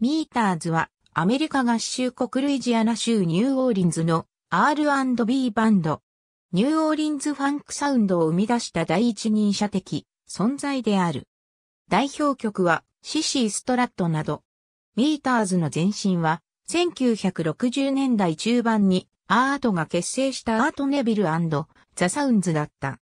ミーターズはアメリカ合衆国ルイジアナ州ニューオーリンズの R&B バンド。ニューオーリンズファンクサウンドを生み出した第一人者的存在である。代表曲はシシー・ストラットなど。ミーターズの前身は1960年代中盤にアートが結成したアートネビルザ・サウンズだった。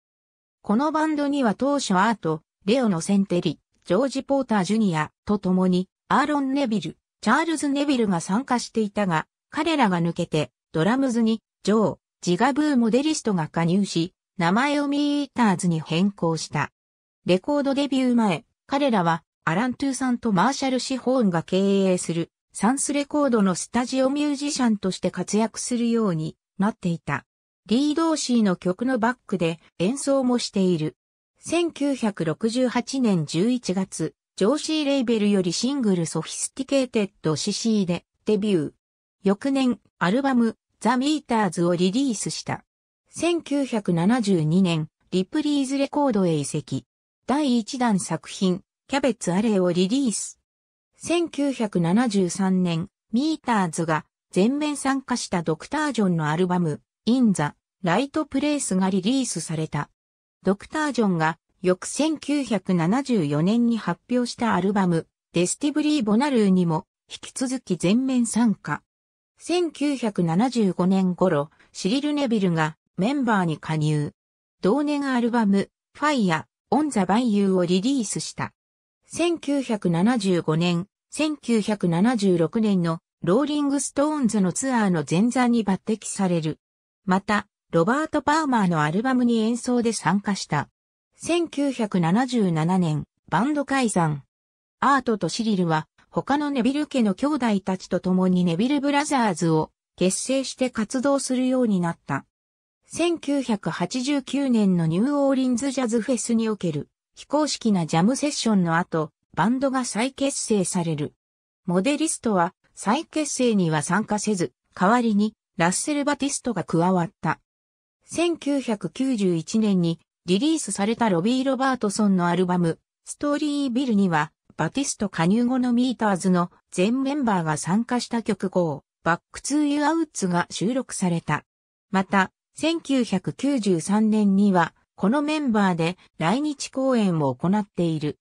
このバンドには当初アート、レオのセンテリ、ジョージ・ポーター・ジュニアと共にアーロン・ネビル、チャールズ・ネビルが参加していたが、彼らが抜けて、ドラムズに、ジョー、ジガブーモデリストが加入し、名前をミーイーターズに変更した。レコードデビュー前、彼らは、アラン・トゥーさんとマーシャル・シホーンが経営する、サンスレコードのスタジオミュージシャンとして活躍するようになっていた。リー・ドーシーの曲のバックで演奏もしている。1968年11月、ジョーシーレーベルよりシングルソフィスティケーテッド CC でデビュー。翌年、アルバム、ザ・ミーターズをリリースした。1972年、リプリーズレコードへ移籍。第1弾作品、キャベツアレイをリリース。1973年、ミーターズが全面参加したドクター・ジョンのアルバム、インザ・ライト・プレイスがリリースされた。ドクター・ジョンが翌1974年に発表したアルバム、デスティブリー・ボナルーにも、引き続き全面参加。1975年頃、シリル・ネビルがメンバーに加入。同年アルバム、ファイア、オン・ザ・バイユーをリリースした。1975年、1976年のローリング・ストーンズのツアーの前座に抜擢される。また、ロバート・パーマーのアルバムに演奏で参加した。1977年、バンド解散。アートとシリルは、他のネビル家の兄弟たちと共にネビルブラザーズを結成して活動するようになった。1989年のニューオーリンズジャズフェスにおける非公式なジャムセッションの後、バンドが再結成される。モデリストは再結成には参加せず、代わりにラッセル・バティストが加わった。1991年にリリースされたロビー・ロバートソンのアルバム、ストーリービルには、バティスト加入後のミーターズの全メンバーが参加した曲5、バック・ツー・ユア・ウッズが収録された。また、1993年には、このメンバーで来日公演を行っている。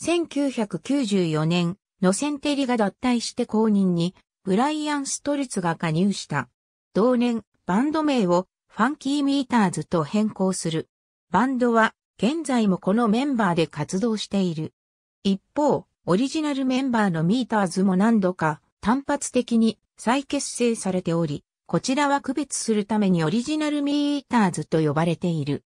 1994年、ノセンテリが脱退して公認に、ブライアン・ストルツが加入した。同年、バンド名をファンキー・ミーターズと変更する。バンドは現在もこのメンバーで活動している。一方、オリジナルメンバーのミーターズも何度か単発的に再結成されており、こちらは区別するためにオリジナルミーターズと呼ばれている。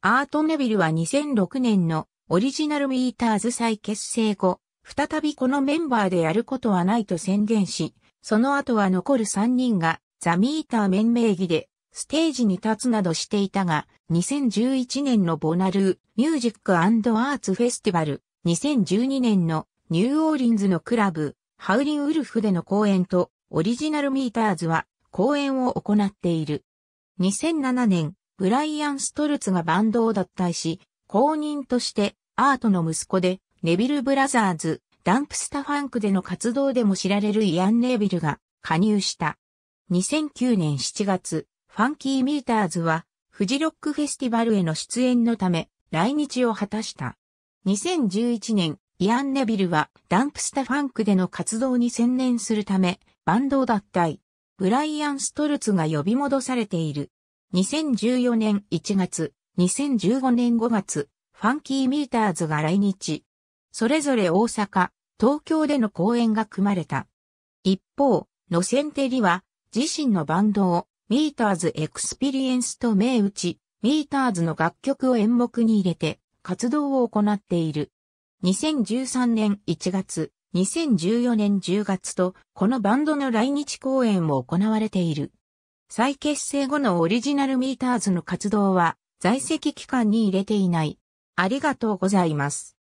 アートネビルは2006年のオリジナルミーターズ再結成後、再びこのメンバーでやることはないと宣言し、その後は残る3人がザ・ミーター面名義でステージに立つなどしていたが、2011年のボナルーミュージックアーツフェスティバル、2012年のニューオーリンズのクラブ、ハウリンウルフでの公演と、オリジナルミーターズは公演を行っている。2007年、ブライアン・ストルツがバンドを脱退し、公認としてアートの息子で、ネビル・ブラザーズ、ダンプスタファンクでの活動でも知られるイアン・ネービルが加入した。2009年7月、ファンキーミーターズは、フジロックフェスティバルへの出演のため、来日を果たした。2011年、イアン・ネビルは、ダンプスタファンクでの活動に専念するため、バンドを脱退。ブライアン・ストルツが呼び戻されている。2014年1月、2015年5月、ファンキー・ミーターズが来日。それぞれ大阪、東京での公演が組まれた。一方、ノセンテリは、自身のバンドをミーターズエクスピリエンスと銘打ち、ミーターズの楽曲を演目に入れて活動を行っている。2013年1月、2014年10月と、このバンドの来日公演も行われている。再結成後のオリジナルミーターズの活動は、在籍期間に入れていない。ありがとうございます。